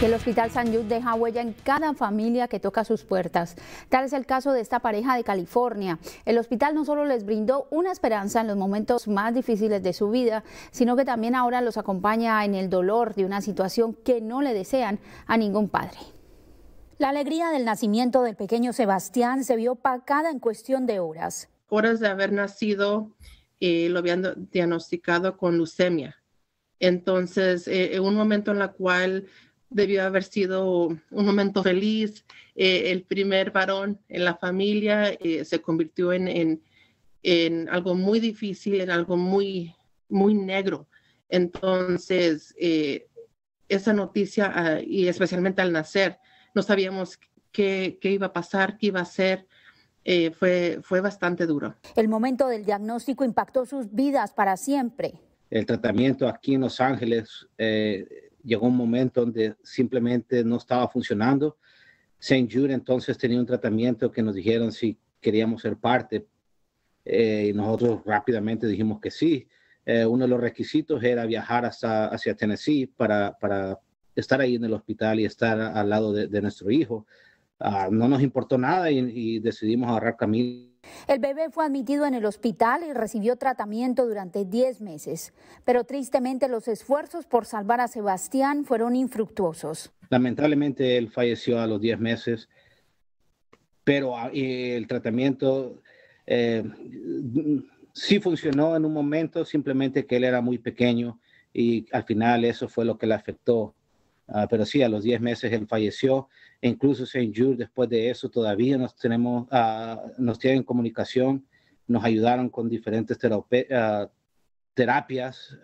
Que el Hospital San Jude deja huella en cada familia que toca sus puertas. Tal es el caso de esta pareja de California. El hospital no solo les brindó una esperanza en los momentos más difíciles de su vida, sino que también ahora los acompaña en el dolor de una situación que no le desean a ningún padre. La alegría del nacimiento del pequeño Sebastián se vio pacada en cuestión de horas. Horas de haber nacido, eh, lo habían diagnosticado con leucemia. Entonces, eh, un momento en el cual debió haber sido un momento feliz. Eh, el primer varón en la familia eh, se convirtió en, algo muy difícil, en algo muy, muy negro. Entonces, eh, esa noticia, ah, y especialmente al nacer, no sabíamos qué, iba a pasar, qué iba a ser. fue, fue bastante duro. El momento del diagnóstico impactó sus vidas para siempre el tratamiento aquí en Los Ángeles llegó un momento donde simplemente no estaba funcionando. Saint Jude entonces tenía un tratamiento que nos dijeron si queríamos ser parte eh, y nosotros rápidamente dijimos que sí. Eh, uno de los requisitos era viajar hasta, hacia Tennessee para, para estar ahí en el hospital y estar al lado de, nuestro hijo. Ah, no nos importó nada y, y decidimos agarrar camino el bebé fue admitido en el hospital y recibió tratamiento durante 10 meses, pero tristemente los esfuerzos por salvar a Sebastián fueron infructuosos. Lamentablemente él falleció a los 10 meses, pero ah, el tratamiento eh, sí funcionó en un momento, simplemente que él era muy pequeño y al final eso fue lo que le afectó Ah, pero sí, a los 10 meses él falleció. incluso Saint Jude, después de eso, todavía nos tenemos, ah, nos tienen comunicación, nos ayudaron con diferentes ah, terapias,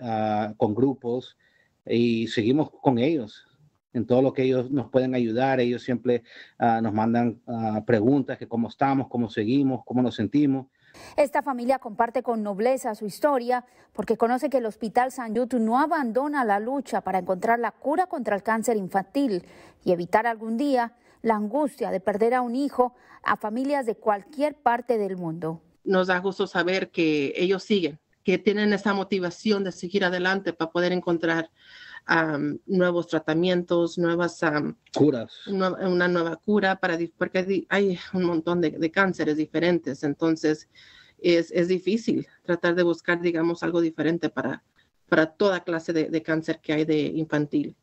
con grupos, y seguimos con ellos en todo lo que ellos nos pueden ayudar. Ellos siempre nos mandan preguntas, que cómo estamos, cómo seguimos, cómo nos sentimos. Esta familia comparte con nobleza su historia porque conoce que el Hospital San Yutu no abandona la lucha para encontrar la cura contra el cáncer infantil y evitar algún día la angustia de perder a un hijo a familias de cualquier parte del mundo. Nos da gusto saber que ellos siguen, que tienen esa motivación de seguir adelante para poder encontrar nuevos tratamientos, nuevas curas. una nueva cura para, porque hay un montón de, cánceres diferentes, entonces es, difícil tratar de buscar, digamos, algo diferente para, para toda clase de cáncer que hay de infantil.